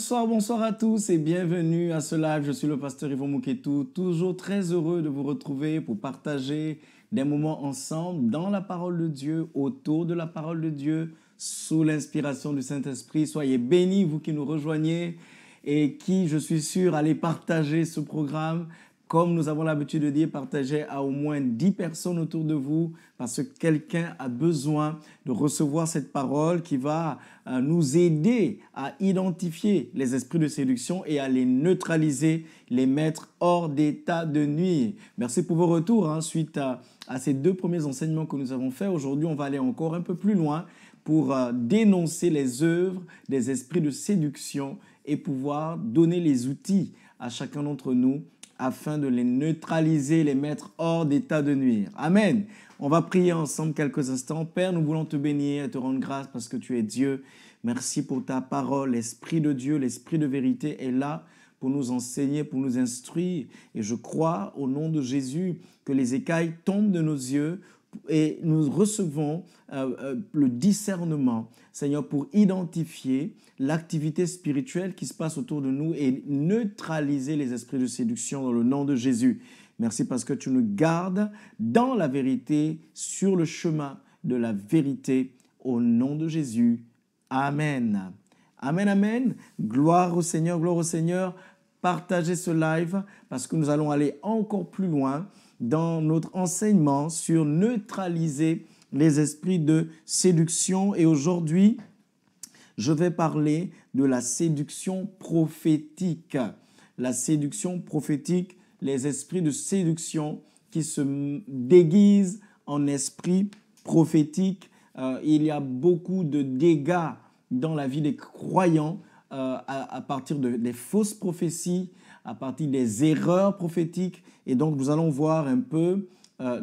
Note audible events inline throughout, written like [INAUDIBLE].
Bonsoir, bonsoir à tous et bienvenue à ce live. Je suis le pasteur Yvon Mouketou, toujours très heureux de vous retrouver pour partager des moments ensemble dans la parole de Dieu, autour de la parole de Dieu, sous l'inspiration du Saint-Esprit. Soyez bénis, vous qui nous rejoignez et qui, je suis sûr, allez partager ce programme comme nous avons l'habitude de dire, partagez à au moins 10 personnes autour de vous parce que quelqu'un a besoin de recevoir cette parole qui va euh, nous aider à identifier les esprits de séduction et à les neutraliser, les mettre hors d'état de nuit. Merci pour vos retours hein, suite à, à ces deux premiers enseignements que nous avons faits. Aujourd'hui, on va aller encore un peu plus loin pour euh, dénoncer les œuvres des esprits de séduction et pouvoir donner les outils à chacun d'entre nous afin de les neutraliser, les mettre hors d'état de nuire. Amen. On va prier ensemble quelques instants. Père, nous voulons te bénir et te rendre grâce parce que tu es Dieu. Merci pour ta parole. L'Esprit de Dieu, l'Esprit de vérité est là pour nous enseigner, pour nous instruire. Et je crois au nom de Jésus que les écailles tombent de nos yeux et nous recevons euh, euh, le discernement, Seigneur, pour identifier l'activité spirituelle qui se passe autour de nous et neutraliser les esprits de séduction dans le nom de Jésus. Merci parce que tu nous gardes dans la vérité, sur le chemin de la vérité, au nom de Jésus. Amen. Amen, amen. Gloire au Seigneur, gloire au Seigneur. Partagez ce live parce que nous allons aller encore plus loin dans notre enseignement sur neutraliser les esprits de séduction. Et aujourd'hui, je vais parler de la séduction prophétique. La séduction prophétique, les esprits de séduction qui se déguisent en esprits prophétiques. Euh, il y a beaucoup de dégâts dans la vie des croyants euh, à, partir de, des fausses prophéties, à partir des erreurs prophétiques. Et donc, nous allons voir un peu euh,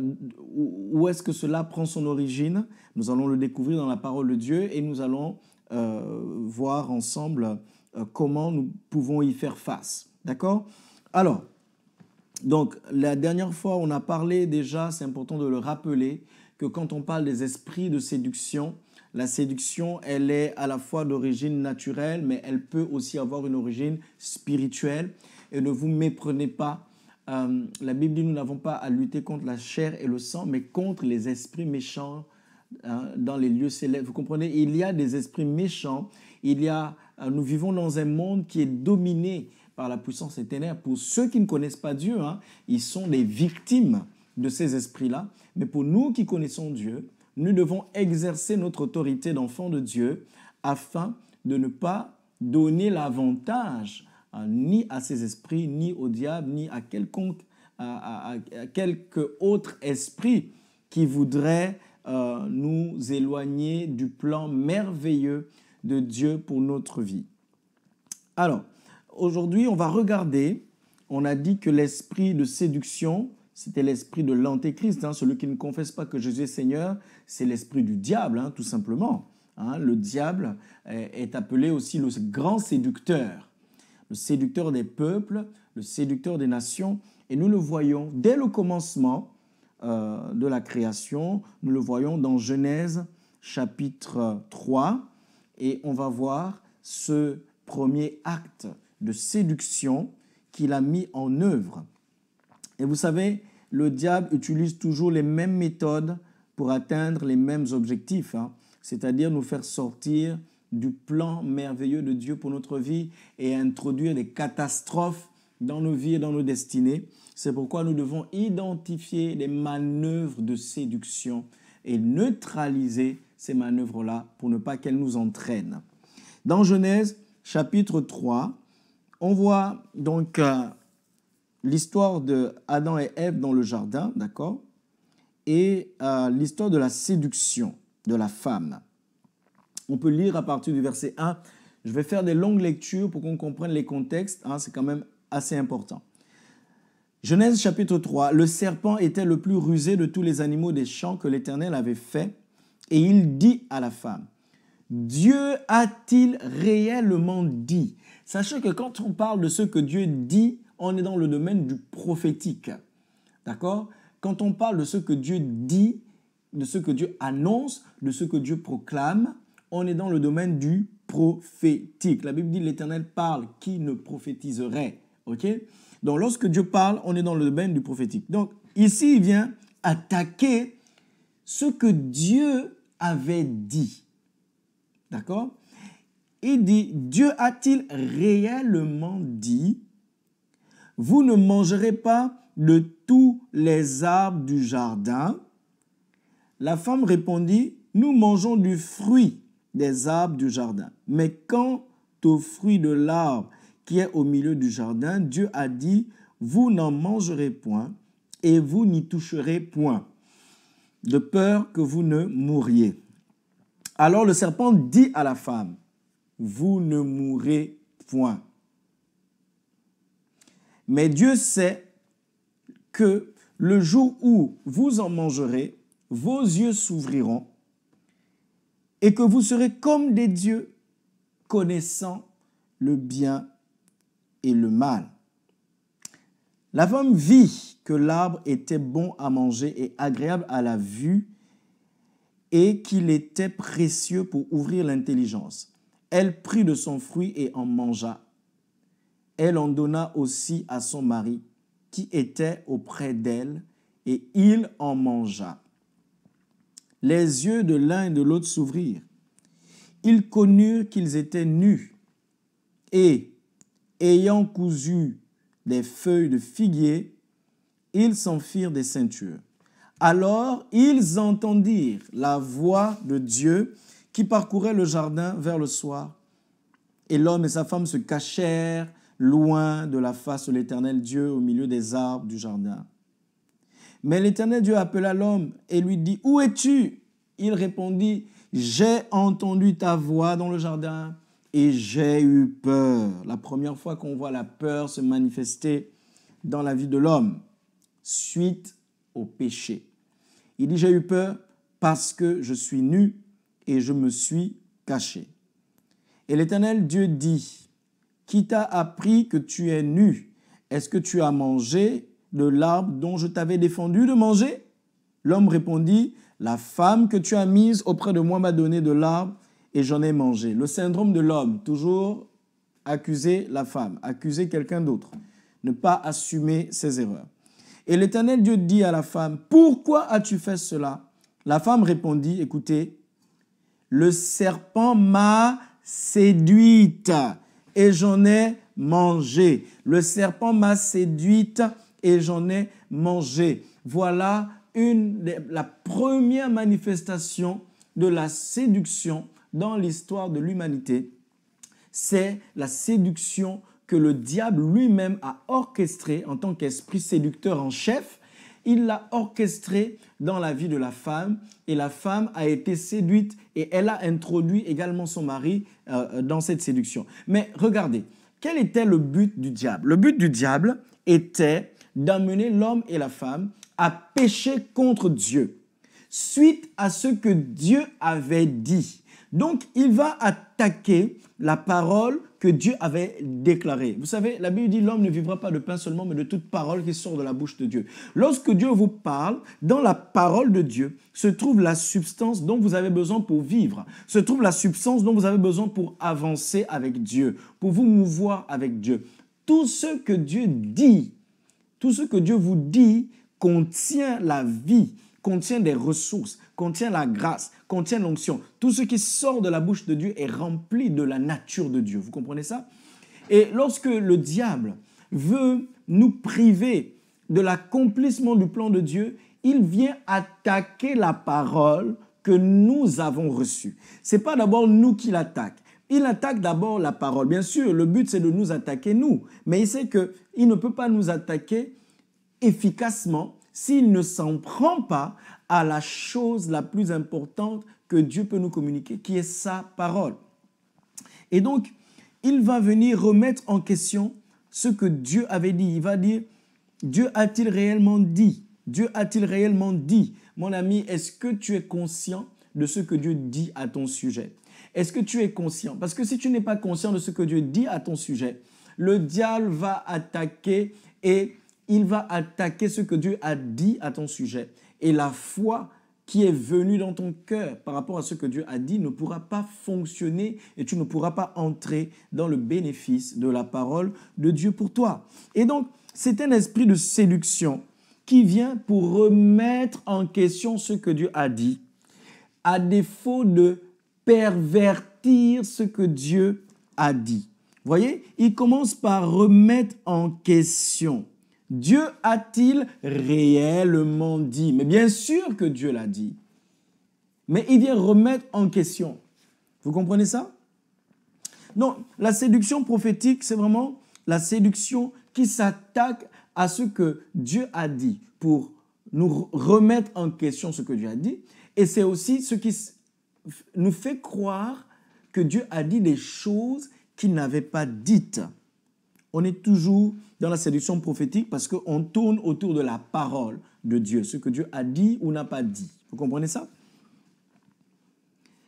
où est-ce que cela prend son origine. Nous allons le découvrir dans la parole de Dieu et nous allons euh, voir ensemble comment nous pouvons y faire face. D'accord Alors, donc, la dernière fois, on a parlé déjà, c'est important de le rappeler, que quand on parle des esprits de séduction, la séduction, elle est à la fois d'origine naturelle, mais elle peut aussi avoir une origine spirituelle. Et ne vous méprenez pas. Euh, la Bible dit nous n'avons pas à lutter contre la chair et le sang, mais contre les esprits méchants hein, dans les lieux célèbres. Vous comprenez, il y a des esprits méchants. Il y a, euh, nous vivons dans un monde qui est dominé par la puissance éternelle. Pour ceux qui ne connaissent pas Dieu, hein, ils sont des victimes de ces esprits-là. Mais pour nous qui connaissons Dieu, nous devons exercer notre autorité d'enfant de Dieu afin de ne pas donner l'avantage hein, ni à ces esprits, ni au diable, ni à quelconque à, quelque autre esprit qui voudrait euh, nous éloigner du plan merveilleux de Dieu pour notre vie. Alors, aujourd'hui, on va regarder, on a dit que l'esprit de séduction, c'était l'esprit de l'antéchrist, hein, celui qui ne confesse pas que Jésus est Seigneur, c'est l'esprit du diable, hein, tout simplement. Hein. le diable est appelé aussi le grand séducteur, le séducteur des peuples, le séducteur des nations. Et nous le voyons dès le commencement euh, de la création, nous le voyons dans Genèse chapitre 3, et on va voir ce premier acte de séduction qu'il a mis en œuvre. Et vous savez, le diable utilise toujours les mêmes méthodes pour atteindre les mêmes objectifs, hein. c'est-à-dire nous faire sortir du plan merveilleux de Dieu pour notre vie et introduire des catastrophes dans nos vies et dans nos destinées. C'est pourquoi nous devons identifier les manœuvres de séduction et neutraliser ces manœuvres-là pour ne pas qu'elles nous entraînent. Dans Genèse chapitre 3, on voit donc euh, l'histoire de Adam et Ève dans le jardin, d'accord et euh, l'histoire de la séduction de la femme. On peut lire à partir du verset 1. Je vais faire des longues lectures pour qu'on comprenne les contextes. Hein, c'est quand même assez important. Genèse chapitre 3. Le serpent était le plus rusé de tous les animaux des champs que l'Éternel avait fait. Et il dit à la femme, Dieu a-t-il réellement dit Sachez que quand on parle de ce que Dieu dit, on est dans le domaine du prophétique. D'accord quand on parle de ce que Dieu dit, de ce que Dieu annonce, de ce que Dieu proclame, on est dans le domaine du prophétique. La Bible dit l'Éternel parle, qui ne prophétiserait Ok Donc lorsque Dieu parle, on est dans le domaine du prophétique. Donc ici, il vient attaquer ce que Dieu avait dit. D'accord Il dit, Dieu a-t-il réellement dit vous ne mangerez pas de tous les arbres du jardin. La femme répondit, nous mangeons du fruit des arbres du jardin. Mais quant au fruit de l'arbre qui est au milieu du jardin, Dieu a dit, vous n'en mangerez point et vous n'y toucherez point, de peur que vous ne mouriez. Alors le serpent dit à la femme, vous ne mourrez point. Mais Dieu sait que le jour où vous en mangerez, vos yeux s'ouvriront et que vous serez comme des dieux connaissant le bien et le mal. La femme vit que l'arbre était bon à manger et agréable à la vue et qu'il était précieux pour ouvrir l'intelligence. Elle prit de son fruit et en mangea. Elle en donna aussi à son mari qui était auprès d'elle, et il en mangea. Les yeux de l'un et de l'autre s'ouvrirent. Ils connurent qu'ils étaient nus, et, ayant cousu des feuilles de figuier, ils s'en firent des ceintures. Alors ils entendirent la voix de Dieu qui parcourait le jardin vers le soir, et l'homme et sa femme se cachèrent loin de la face de l'Éternel Dieu au milieu des arbres du jardin. Mais l'Éternel Dieu appela l'homme et lui dit, Où es-tu Il répondit, J'ai entendu ta voix dans le jardin et j'ai eu peur. La première fois qu'on voit la peur se manifester dans la vie de l'homme, suite au péché. Il dit, J'ai eu peur parce que je suis nu et je me suis caché. Et l'Éternel Dieu dit, qui t'a appris que tu es nu Est-ce que tu as mangé de l'arbre dont je t'avais défendu de manger L'homme répondit, La femme que tu as mise auprès de moi m'a donné de l'arbre et j'en ai mangé. Le syndrome de l'homme, toujours accuser la femme, accuser quelqu'un d'autre, ne pas assumer ses erreurs. Et l'Éternel Dieu dit à la femme, Pourquoi as-tu fait cela La femme répondit, écoutez, le serpent m'a séduite et j'en ai mangé. Le serpent m'a séduite et j'en ai mangé. Voilà une, la première manifestation de la séduction dans l'histoire de l'humanité. C'est la séduction que le diable lui-même a orchestrée en tant qu'esprit séducteur en chef il l'a orchestré dans la vie de la femme et la femme a été séduite et elle a introduit également son mari euh, dans cette séduction. Mais regardez, quel était le but du diable Le but du diable était d'amener l'homme et la femme à pécher contre Dieu suite à ce que Dieu avait dit. Donc, il va attaquer la parole que Dieu avait déclarée. Vous savez, la Bible dit l'homme ne vivra pas de pain seulement, mais de toute parole qui sort de la bouche de Dieu. Lorsque Dieu vous parle, dans la parole de Dieu se trouve la substance dont vous avez besoin pour vivre, se trouve la substance dont vous avez besoin pour avancer avec Dieu, pour vous mouvoir avec Dieu. Tout ce que Dieu dit, tout ce que Dieu vous dit contient la vie contient des ressources, contient la grâce, contient l'onction. Tout ce qui sort de la bouche de Dieu est rempli de la nature de Dieu. Vous comprenez ça Et lorsque le diable veut nous priver de l'accomplissement du plan de Dieu, il vient attaquer la parole que nous avons reçue. C'est pas d'abord nous qui l'attaque. Il attaque d'abord la parole. Bien sûr, le but c'est de nous attaquer nous, mais il sait que il ne peut pas nous attaquer efficacement s'il ne s'en prend pas à la chose la plus importante que Dieu peut nous communiquer, qui est sa parole. Et donc, il va venir remettre en question ce que Dieu avait dit. Il va dire, Dieu a-t-il réellement dit Dieu a-t-il réellement dit Mon ami, est-ce que tu es conscient de ce que Dieu dit à ton sujet Est-ce que tu es conscient Parce que si tu n'es pas conscient de ce que Dieu dit à ton sujet, le diable va attaquer et il va attaquer ce que Dieu a dit à ton sujet. Et la foi qui est venue dans ton cœur par rapport à ce que Dieu a dit ne pourra pas fonctionner et tu ne pourras pas entrer dans le bénéfice de la parole de Dieu pour toi. Et donc, c'est un esprit de séduction qui vient pour remettre en question ce que Dieu a dit, à défaut de pervertir ce que Dieu a dit. Voyez, il commence par remettre en question. Dieu a-t-il réellement dit Mais bien sûr que Dieu l'a dit. Mais il vient remettre en question. Vous comprenez ça Non, la séduction prophétique, c'est vraiment la séduction qui s'attaque à ce que Dieu a dit pour nous remettre en question ce que Dieu a dit. Et c'est aussi ce qui nous fait croire que Dieu a dit des choses qu'il n'avait pas dites. On est toujours dans la séduction prophétique parce qu'on tourne autour de la parole de Dieu, ce que Dieu a dit ou n'a pas dit. Vous comprenez ça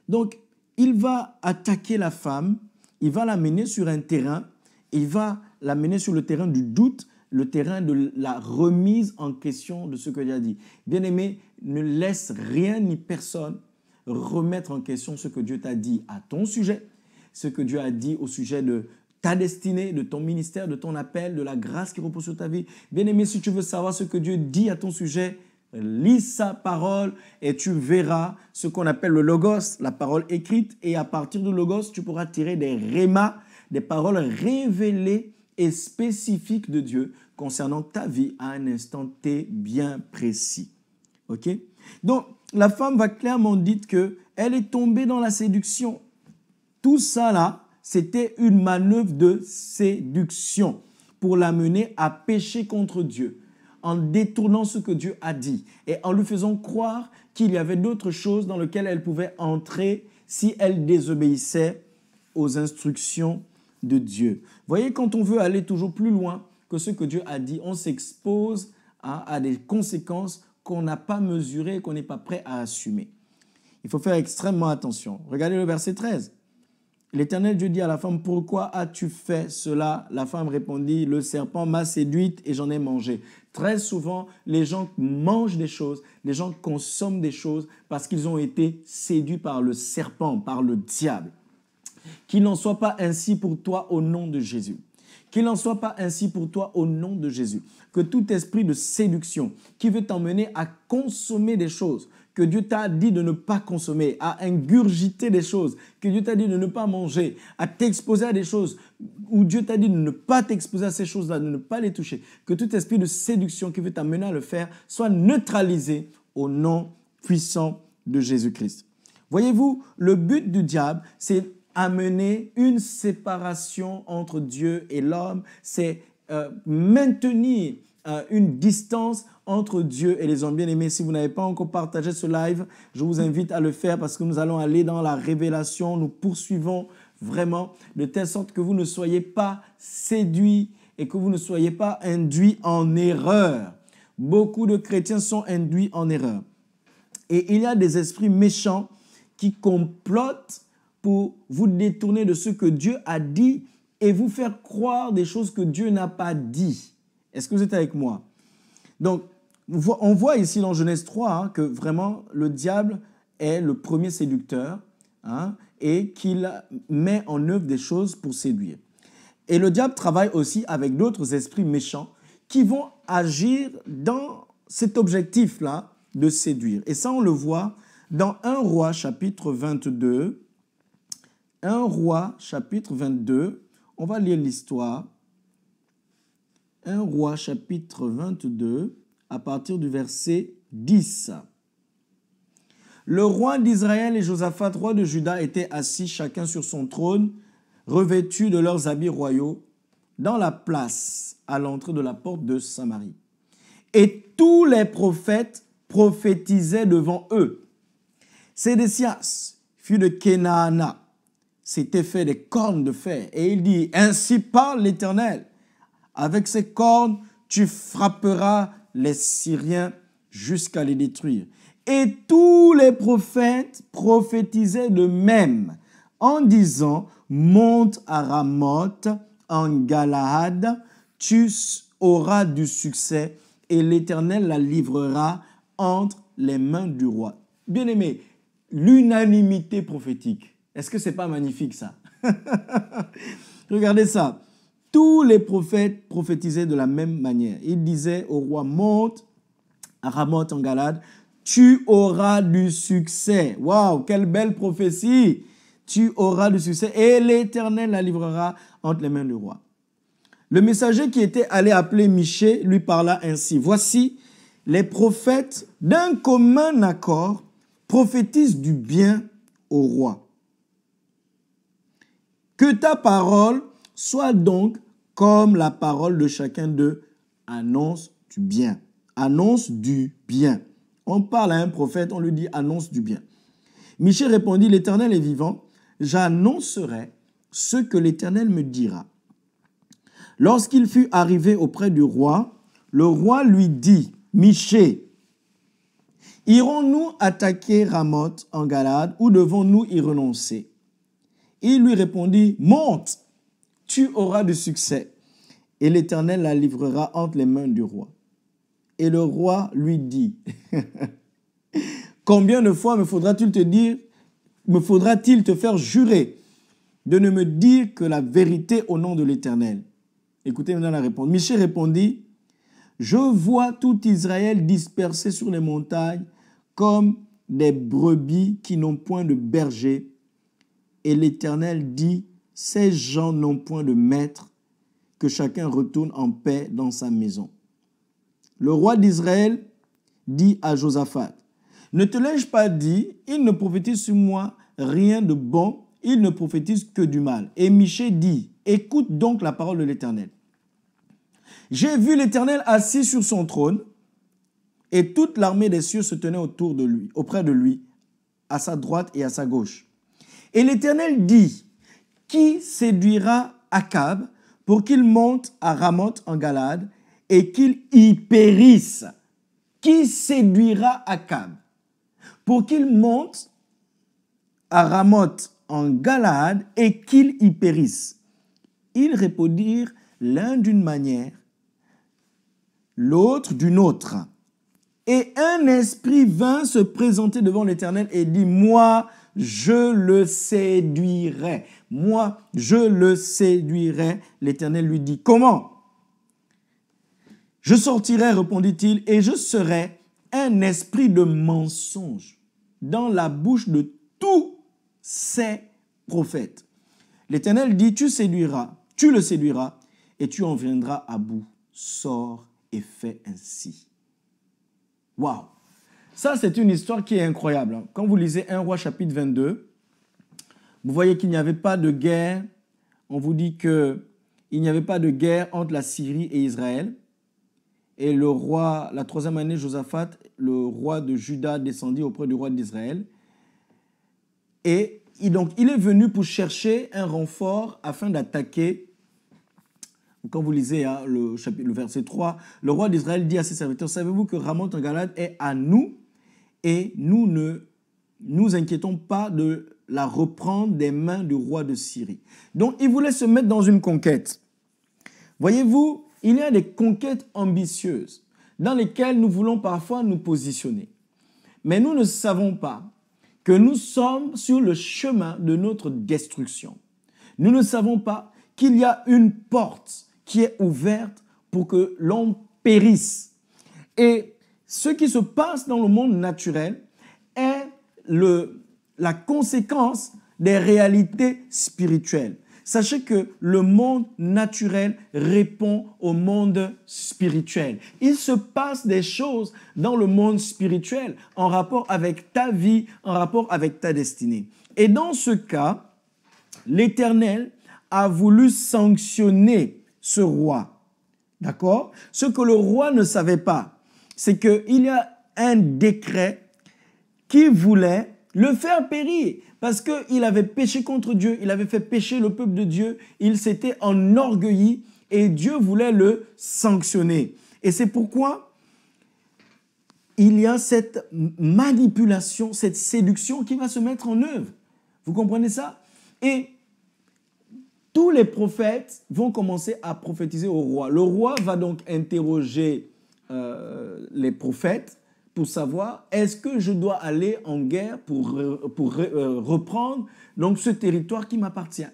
Donc, il va attaquer la femme, il va l'amener sur un terrain, il va l'amener sur le terrain du doute, le terrain de la remise en question de ce que Dieu a dit. Bien-aimé, ne laisse rien ni personne remettre en question ce que Dieu t'a dit à ton sujet, ce que Dieu a dit au sujet de, ta destinée, de ton ministère, de ton appel, de la grâce qui repose sur ta vie. Bien-aimé, si tu veux savoir ce que Dieu dit à ton sujet, lis sa parole et tu verras ce qu'on appelle le logos, la parole écrite. Et à partir du logos, tu pourras tirer des rémas, des paroles révélées et spécifiques de Dieu concernant ta vie à un instant T bien précis. OK Donc, la femme va clairement dire que elle est tombée dans la séduction. Tout ça là, c'était une manœuvre de séduction pour l'amener à pécher contre Dieu, en détournant ce que Dieu a dit et en lui faisant croire qu'il y avait d'autres choses dans lesquelles elle pouvait entrer si elle désobéissait aux instructions de Dieu. Voyez, quand on veut aller toujours plus loin que ce que Dieu a dit, on s'expose à, des conséquences qu'on n'a pas mesurées qu'on n'est pas prêt à assumer. Il faut faire extrêmement attention. Regardez le verset 13. L'Éternel Dieu dit à la femme, pourquoi as-tu fait cela La femme répondit, le serpent m'a séduite et j'en ai mangé. Très souvent, les gens mangent des choses, les gens consomment des choses parce qu'ils ont été séduits par le serpent, par le diable. Qu'il n'en soit pas ainsi pour toi au nom de Jésus. Qu'il n'en soit pas ainsi pour toi au nom de Jésus. Que tout esprit de séduction qui veut t'emmener à consommer des choses, que Dieu t'a dit de ne pas consommer, à ingurgiter des choses, que Dieu t'a dit de ne pas manger, à t'exposer à des choses où Dieu t'a dit de ne pas t'exposer à ces choses-là, de ne pas les toucher, que tout esprit de séduction qui veut t'amener à le faire soit neutralisé au nom puissant de Jésus-Christ. Voyez-vous, le but du diable, c'est amener une séparation entre Dieu et l'homme, c'est euh, maintenir euh, une distance entre Dieu et les hommes. Bien-aimés, si vous n'avez pas encore partagé ce live, je vous invite à le faire parce que nous allons aller dans la révélation. Nous poursuivons vraiment de telle sorte que vous ne soyez pas séduits et que vous ne soyez pas induits en erreur. Beaucoup de chrétiens sont induits en erreur. Et il y a des esprits méchants qui complotent pour vous détourner de ce que Dieu a dit et vous faire croire des choses que Dieu n'a pas dit. Est-ce que vous êtes avec moi Donc, on voit ici dans Genèse 3 hein, que vraiment le diable est le premier séducteur hein, et qu'il met en œuvre des choses pour séduire. Et le diable travaille aussi avec d'autres esprits méchants qui vont agir dans cet objectif-là de séduire. Et ça, on le voit dans 1 roi chapitre 22. 1 roi chapitre 22, on va lire l'histoire. 1 Roi chapitre 22 à partir du verset 10. Le roi d'Israël et Josaphat, roi de Juda, étaient assis chacun sur son trône, revêtus de leurs habits royaux, dans la place à l'entrée de la porte de Samarie. Et tous les prophètes prophétisaient devant eux. Sédécias, fils de Kenaana, s'était fait des cornes de fer, et il dit, Ainsi parle l'Éternel, avec ses cornes, tu frapperas les Syriens jusqu'à les détruire. Et tous les prophètes prophétisaient de même en disant, monte à Ramoth, en Galahad, tu auras du succès et l'Éternel la livrera entre les mains du roi. Bien-aimé, l'unanimité prophétique. Est-ce que c'est pas magnifique ça [LAUGHS] Regardez ça. Tous les prophètes prophétisaient de la même manière. Ils disaient au roi, monte à Ramoth en Galade, tu auras du succès. Waouh, quelle belle prophétie! Tu auras du succès et l'Éternel la livrera entre les mains du roi. Le messager qui était allé appeler Miché lui parla ainsi. Voici, les prophètes d'un commun accord prophétisent du bien au roi. Que ta parole Soit donc comme la parole de chacun d'eux annonce du bien. Annonce du bien. On parle à un prophète, on lui dit annonce du bien. Miché répondit, l'Éternel est vivant, j'annoncerai ce que l'Éternel me dira. Lorsqu'il fut arrivé auprès du roi, le roi lui dit, Miché, irons-nous attaquer Ramoth en Galade ou devons-nous y renoncer Il lui répondit, monte tu auras du succès. Et l'Éternel la livrera entre les mains du roi. Et le roi lui dit, [LAUGHS] combien de fois me faudra-t-il te dire, me faudra-t-il te faire jurer de ne me dire que la vérité au nom de l'Éternel Écoutez maintenant la réponse. Miché répondit, je vois tout Israël dispersé sur les montagnes comme des brebis qui n'ont point de berger. Et l'Éternel dit, ces gens n'ont point de maître, que chacun retourne en paix dans sa maison. Le roi d'Israël dit à Josaphat, ne te l'ai-je pas dit, il ne prophétise sur moi rien de bon, il ne prophétise que du mal. Et Michée dit, écoute donc la parole de l'Éternel. J'ai vu l'Éternel assis sur son trône, et toute l'armée des cieux se tenait autour de lui, auprès de lui, à sa droite et à sa gauche. Et l'Éternel dit, qui séduira Akab pour qu'il monte à Ramoth en Galade et qu'il y périsse Qui séduira Akab pour qu'il monte à Ramoth en Galade et qu'il y périsse Ils répondirent l'un d'une manière, l'autre d'une autre. Et un esprit vint se présenter devant l'Éternel et dit, moi, je le séduirai moi je le séduirai. L'Éternel lui dit, comment Je sortirai, répondit-il, et je serai un esprit de mensonge dans la bouche de tous ces prophètes. L'Éternel dit, tu séduiras, tu le séduiras, et tu en viendras à bout. Sors et fais ainsi. Waouh Ça, c'est une histoire qui est incroyable. Hein. Quand vous lisez 1 roi chapitre 22, vous voyez qu'il n'y avait pas de guerre. On vous dit qu'il n'y avait pas de guerre entre la Syrie et Israël. Et le roi, la troisième année, Josaphat, le roi de Juda, descendit auprès du roi d'Israël. Et donc, il est venu pour chercher un renfort afin d'attaquer. Quand vous lisez hein, le, chapitre, verset 3, le roi d'Israël dit à ses serviteurs Savez-vous que Ramoth en est à nous et nous ne nous inquiétons pas de la reprendre des mains du roi de Syrie. Donc il voulait se mettre dans une conquête. Voyez-vous, il y a des conquêtes ambitieuses dans lesquelles nous voulons parfois nous positionner. Mais nous ne savons pas que nous sommes sur le chemin de notre destruction. Nous ne savons pas qu'il y a une porte qui est ouverte pour que l'on périsse. Et ce qui se passe dans le monde naturel, le, la conséquence des réalités spirituelles. Sachez que le monde naturel répond au monde spirituel. Il se passe des choses dans le monde spirituel en rapport avec ta vie, en rapport avec ta destinée. Et dans ce cas, l'Éternel a voulu sanctionner ce roi. D'accord Ce que le roi ne savait pas, c'est qu'il y a un décret qui voulait le faire périr parce qu'il avait péché contre Dieu, il avait fait pécher le peuple de Dieu, il s'était enorgueilli et Dieu voulait le sanctionner. Et c'est pourquoi il y a cette manipulation, cette séduction qui va se mettre en œuvre. Vous comprenez ça Et tous les prophètes vont commencer à prophétiser au roi. Le roi va donc interroger euh, les prophètes pour savoir est-ce que je dois aller en guerre pour, pour euh, reprendre donc ce territoire qui m'appartient.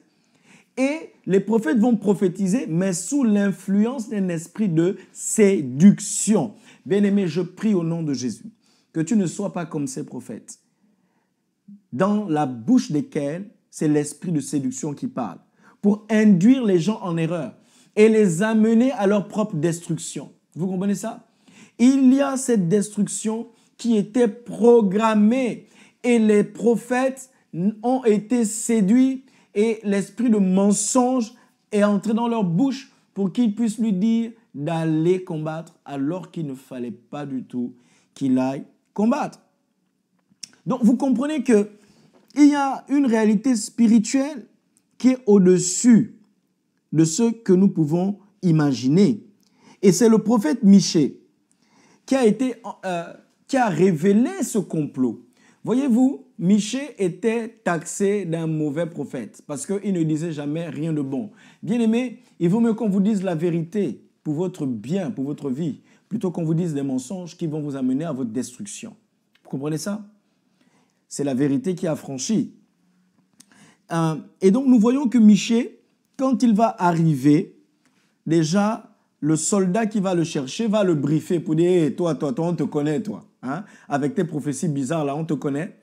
Et les prophètes vont prophétiser, mais sous l'influence d'un esprit de séduction. Bien-aimé, je prie au nom de Jésus que tu ne sois pas comme ces prophètes, dans la bouche desquels c'est l'esprit de séduction qui parle, pour induire les gens en erreur et les amener à leur propre destruction. Vous comprenez ça il y a cette destruction qui était programmée et les prophètes ont été séduits et l'esprit de mensonge est entré dans leur bouche pour qu'ils puissent lui dire d'aller combattre alors qu'il ne fallait pas du tout qu'il aille combattre. Donc vous comprenez que il y a une réalité spirituelle qui est au-dessus de ce que nous pouvons imaginer. Et c'est le prophète Michée qui a, été, euh, qui a révélé ce complot. Voyez-vous, Miché était taxé d'un mauvais prophète parce qu'il ne disait jamais rien de bon. Bien-aimé, il vaut mieux qu'on vous dise la vérité pour votre bien, pour votre vie, plutôt qu'on vous dise des mensonges qui vont vous amener à votre destruction. Vous comprenez ça C'est la vérité qui a franchi. Euh, et donc nous voyons que Miché, quand il va arriver, déjà le soldat qui va le chercher va le briefer pour dire toi, toi, toi, on te connaît, toi. Hein. Avec tes prophéties bizarres là, on te connaît.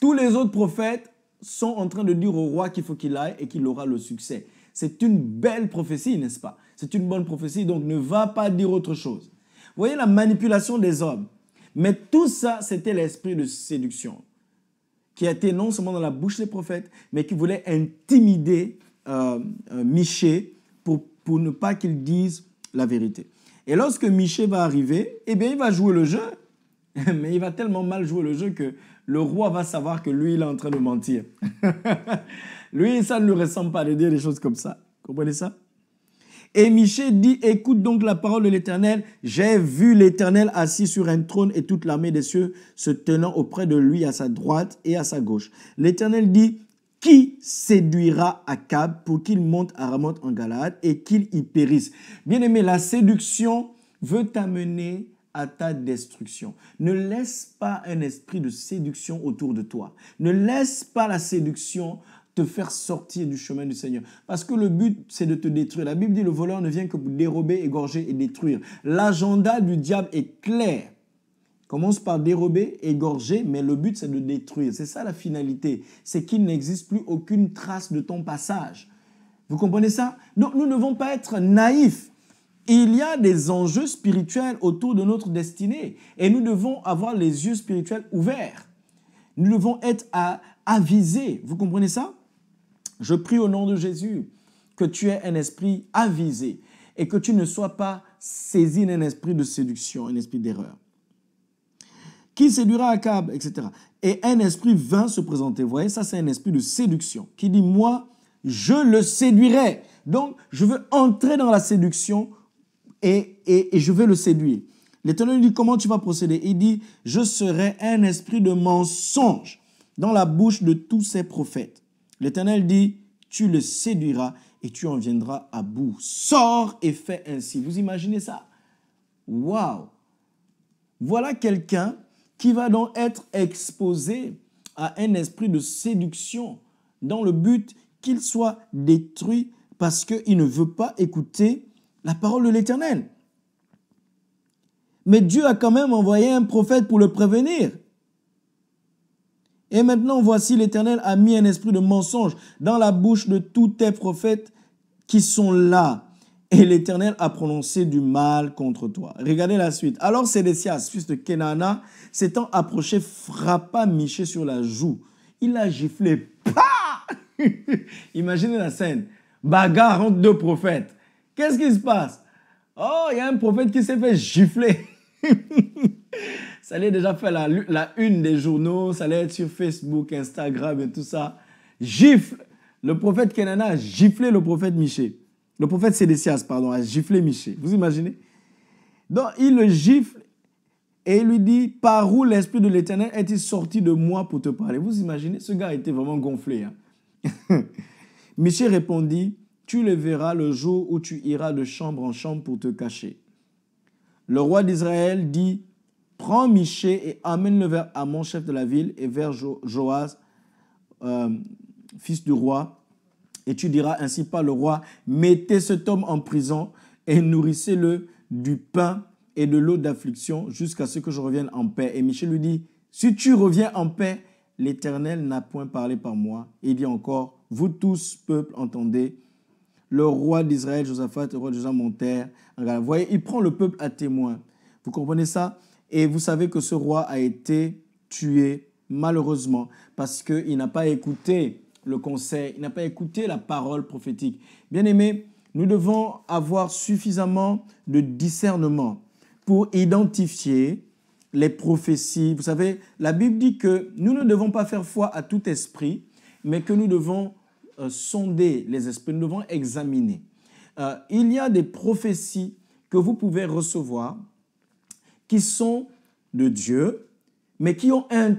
Tous les autres prophètes sont en train de dire au roi qu'il faut qu'il aille et qu'il aura le succès. C'est une belle prophétie, n'est-ce pas C'est une bonne prophétie, donc ne va pas dire autre chose. Vous voyez la manipulation des hommes. Mais tout ça, c'était l'esprit de séduction qui a été non seulement dans la bouche des prophètes, mais qui voulait intimider euh, euh, Miché pour, pour ne pas qu'il dise la vérité. Et lorsque Miché va arriver, eh bien, il va jouer le jeu, [LAUGHS] mais il va tellement mal jouer le jeu que le roi va savoir que lui, il est en train de mentir. [LAUGHS] lui, ça ne lui ressemble pas de dire des choses comme ça. Comprenez ça Et Miché dit, écoute donc la parole de l'Éternel, j'ai vu l'Éternel assis sur un trône et toute l'armée des cieux se tenant auprès de lui à sa droite et à sa gauche. L'Éternel dit, qui séduira Akab pour qu'il monte à Ramoth en Galade et qu'il y périsse. Bien aimé, la séduction veut t'amener à ta destruction. Ne laisse pas un esprit de séduction autour de toi. Ne laisse pas la séduction te faire sortir du chemin du Seigneur. Parce que le but, c'est de te détruire. La Bible dit, le voleur ne vient que pour dérober, égorger et détruire. L'agenda du diable est clair. Commence par dérober, égorger, mais le but c'est de détruire. C'est ça la finalité. C'est qu'il n'existe plus aucune trace de ton passage. Vous comprenez ça Donc nous ne devons pas être naïfs. Il y a des enjeux spirituels autour de notre destinée et nous devons avoir les yeux spirituels ouverts. Nous devons être avisés. Vous comprenez ça Je prie au nom de Jésus que tu aies un esprit avisé et que tu ne sois pas saisi d'un esprit de séduction, un esprit d'erreur qui séduira Akab, etc. Et un esprit vint se présenter. Vous voyez, ça c'est un esprit de séduction qui dit, moi, je le séduirai. Donc, je veux entrer dans la séduction et, et, je vais le séduire. L'Éternel dit, comment tu vas procéder Il dit, je serai un esprit de mensonge dans la bouche de tous ces prophètes. L'Éternel dit, tu le séduiras et tu en viendras à bout. Sors et fais ainsi. Vous imaginez ça Waouh Voilà quelqu'un qui va donc être exposé à un esprit de séduction dans le but qu'il soit détruit parce qu'il ne veut pas écouter la parole de l'Éternel. Mais Dieu a quand même envoyé un prophète pour le prévenir. Et maintenant, voici l'Éternel a mis un esprit de mensonge dans la bouche de tous tes prophètes qui sont là et l'Éternel a prononcé du mal contre toi. Regardez la suite. Alors Sédécias, fils de Kenana, s'étant approché, frappa Miché sur la joue. Il a giflé. [LAUGHS] Imaginez la scène. Bagarre entre deux prophètes. Qu'est-ce qui se passe Oh, il y a un prophète qui s'est fait gifler. [LAUGHS] ça allait déjà faire la, la, une des journaux, ça allait être sur Facebook, Instagram et tout ça. Gifle. Le prophète Kenana a giflé le prophète Miché. Le prophète Sédécias, pardon, a giflé Miché. Vous imaginez Donc, il le gifle et il lui dit Par où l'Esprit de l'Éternel est-il sorti de moi pour te parler Vous imaginez Ce gars était vraiment gonflé. Hein? [LAUGHS] répondit Tu le verras le jour où tu iras de chambre en chambre pour te cacher. Le roi d'Israël dit Prends Miché et amène-le vers Amon, chef de la ville, et vers Joas, euh, fils du roi, et tu diras ainsi par le roi, mettez cet homme en prison et nourrissez-le du pain et de l'eau d'affliction jusqu'à ce que je revienne en paix. Et Michel lui dit, si tu reviens en paix, l'Éternel n'a point parlé par moi. il dit encore, vous tous, peuple, entendez, le roi d'Israël, Josaphat, le roi de Jean Montaire. voyez, il prend le peuple à témoin. Vous comprenez ça Et vous savez que ce roi a été tué, malheureusement, parce qu'il n'a pas écouté le conseil, il n'a pas écouté la parole prophétique. Bien aimé, nous devons avoir suffisamment de discernement pour identifier les prophéties. Vous savez, la Bible dit que nous ne devons pas faire foi à tout esprit, mais que nous devons euh, sonder les esprits, nous devons examiner. Euh, il y a des prophéties que vous pouvez recevoir qui sont de Dieu, mais qui ont un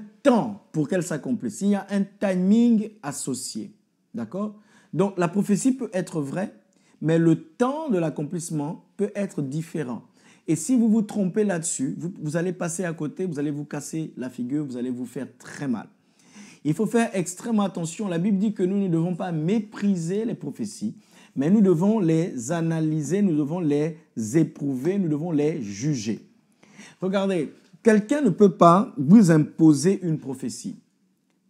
pour qu'elle s'accomplisse. Il y a un timing associé. D'accord Donc la prophétie peut être vraie, mais le temps de l'accomplissement peut être différent. Et si vous vous trompez là-dessus, vous, vous, allez passer à côté, vous allez vous casser la figure, vous allez vous faire très mal. Il faut faire extrêmement attention. La Bible dit que nous ne devons pas mépriser les prophéties, mais nous devons les analyser, nous devons les éprouver, nous devons les juger. Regardez, Quelqu'un ne peut pas vous imposer une prophétie.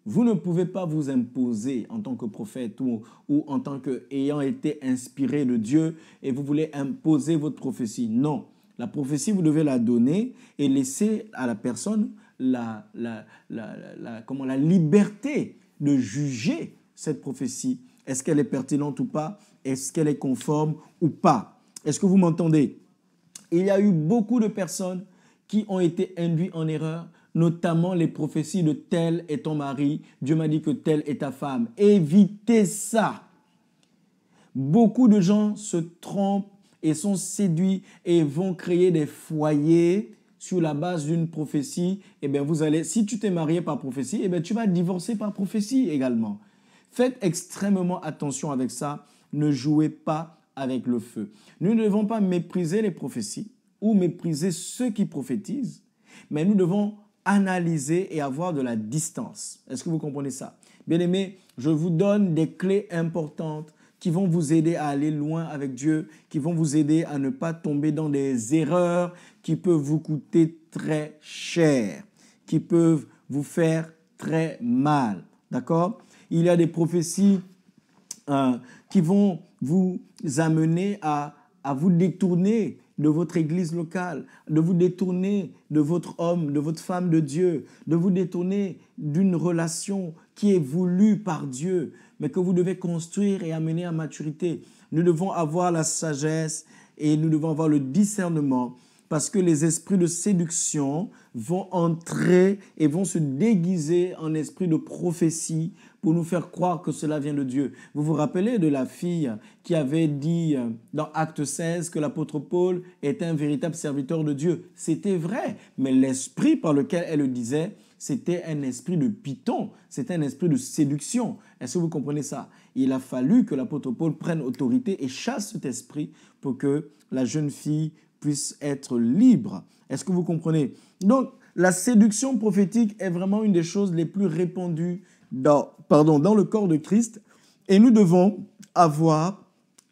Vous ne pouvez pas vous imposer en tant que prophète ou, en tant qu'ayant été inspiré de Dieu et vous voulez imposer votre prophétie. Non, la prophétie, vous devez la donner et laisser à la personne comment, la liberté de juger cette prophétie. Est-ce qu'elle est pertinente ou pas Est-ce qu'elle est conforme ou pas Est-ce que vous m'entendez Il y a eu beaucoup de personnes qui ont été induits en erreur, notamment les prophéties de tel est ton mari, Dieu m'a dit que tel est ta femme. Évitez ça. Beaucoup de gens se trompent et sont séduits et vont créer des foyers sur la base d'une prophétie. Eh bien, vous allez, si tu t'es marié par prophétie, eh bien, tu vas divorcer par prophétie également. Faites extrêmement attention avec ça. Ne jouez pas avec le feu. Nous ne devons pas mépriser les prophéties ou mépriser ceux qui prophétisent, mais nous devons analyser et avoir de la distance. Est-ce que vous comprenez ça Bien-aimés, je vous donne des clés importantes qui vont vous aider à aller loin avec Dieu, qui vont vous aider à ne pas tomber dans des erreurs qui peuvent vous coûter très cher, qui peuvent vous faire très mal. D'accord Il y a des prophéties euh, qui vont vous amener à, à vous détourner de votre église locale, de vous détourner de votre homme, de votre femme de Dieu, de vous détourner d'une relation qui est voulue par Dieu, mais que vous devez construire et amener à maturité. Nous devons avoir la sagesse et nous devons avoir le discernement parce que les esprits de séduction vont entrer et vont se déguiser en esprits de prophétie pour nous faire croire que cela vient de Dieu. Vous vous rappelez de la fille qui avait dit euh, dans Acte 16 que l'apôtre Paul était un véritable serviteur de Dieu. C'était vrai, mais l'esprit par lequel elle le disait, c'était un esprit de python, c'était un esprit de séduction. Est-ce que vous comprenez ça Il a fallu que l'apôtre Paul prenne autorité et chasse cet esprit pour que la jeune fille puisse être libre. Est-ce que vous comprenez Donc, la séduction prophétique est vraiment une des choses les plus répandues dans, pardon, dans le corps de Christ et nous devons avoir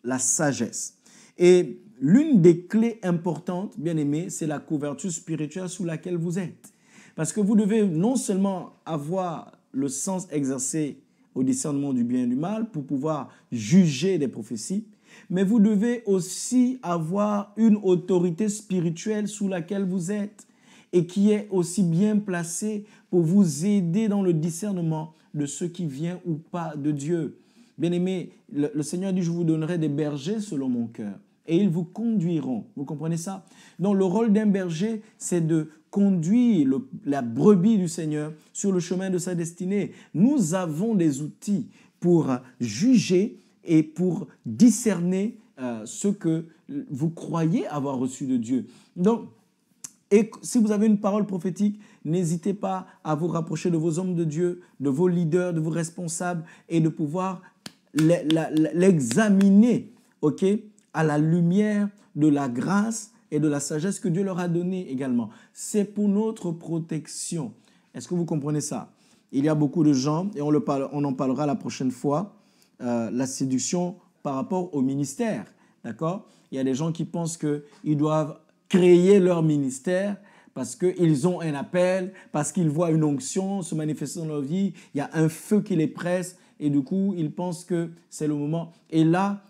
la sagesse. Et l'une des clés importantes, bien aimé, c'est la couverture spirituelle sous laquelle vous êtes. Parce que vous devez non seulement avoir le sens exercé au discernement du bien et du mal pour pouvoir juger des prophéties, mais vous devez aussi avoir une autorité spirituelle sous laquelle vous êtes et qui est aussi bien placée pour vous aider dans le discernement de ce qui vient ou pas de Dieu. Bien-aimés, le, Seigneur dit, je vous donnerai des bergers selon mon cœur et ils vous conduiront. Vous comprenez ça Donc le rôle d'un berger, c'est de conduire la brebis du Seigneur sur le chemin de sa destinée. Nous avons des outils pour juger et pour discerner euh, ce que vous croyez avoir reçu de Dieu. Donc, et si vous avez une parole prophétique, N'hésitez pas à vous rapprocher de vos hommes de Dieu, de vos leaders, de vos responsables et de pouvoir l'examiner, ok, à la lumière de la grâce et de la sagesse que Dieu leur a donnée également. C'est pour notre protection. Est-ce que vous comprenez ça Il y a beaucoup de gens, et on, en parlera la prochaine fois, euh, la séduction par rapport au ministère. D'accord Il y a des gens qui pensent qu'ils doivent créer leur ministère parce qu'ils ont un appel, parce qu'ils voient une onction se manifester dans leur vie, il y a un feu qui les presse, et du coup, ils pensent que c'est le moment. Et là,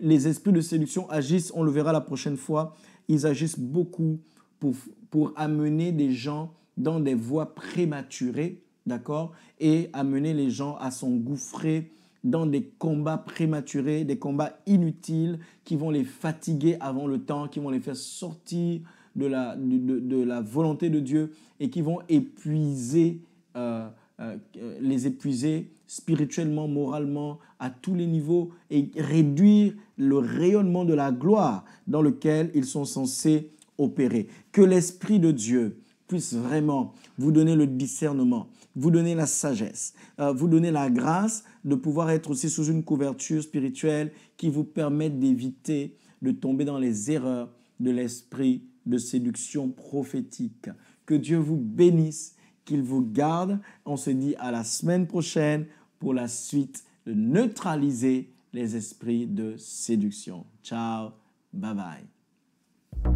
les esprits de séduction agissent, on le verra la prochaine fois, ils agissent beaucoup pour, pour amener des gens dans des voies prématurées, d'accord Et amener les gens à s'engouffrer dans des combats prématurés, des combats inutiles qui vont les fatiguer avant le temps, qui vont les faire sortir de la, de, la volonté de Dieu et qui vont épuiser, euh, euh, les épuiser spirituellement, moralement, à tous les niveaux et réduire le rayonnement de la gloire dans lequel ils sont censés opérer. Que l'Esprit de Dieu puisse vraiment vous donner le discernement, vous donner la sagesse, euh, vous donner la grâce de pouvoir être aussi sous une couverture spirituelle qui vous permette d'éviter de tomber dans les erreurs de l'Esprit de séduction prophétique. Que Dieu vous bénisse, qu'il vous garde. On se dit à la semaine prochaine pour la suite de neutraliser les esprits de séduction. Ciao, bye bye.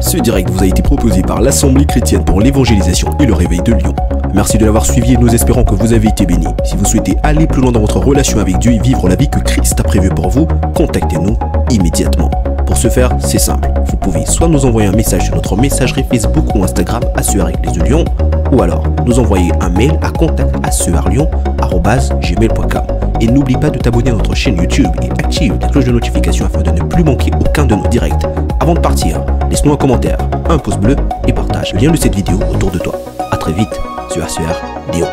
Ce direct vous a été proposé par l'Assemblée chrétienne pour l'évangélisation et le réveil de Lyon. Merci de l'avoir suivi nous espérons que vous avez été bénis. Si vous souhaitez aller plus loin dans votre relation avec Dieu et vivre la vie que Christ a prévue pour vous, contactez-nous immédiatement. Pour ce faire, c'est simple. Vous pouvez soit nous envoyer un message sur notre messagerie Facebook ou Instagram à Sueur les ou alors nous envoyer un mail à contact gmail.com. Et n'oublie pas de t'abonner à notre chaîne YouTube et active la cloche de notification afin de ne plus manquer aucun de nos directs. Avant de partir, laisse-nous un commentaire, un pouce bleu et partage le lien de cette vidéo autour de toi. A très vite sur Lyon.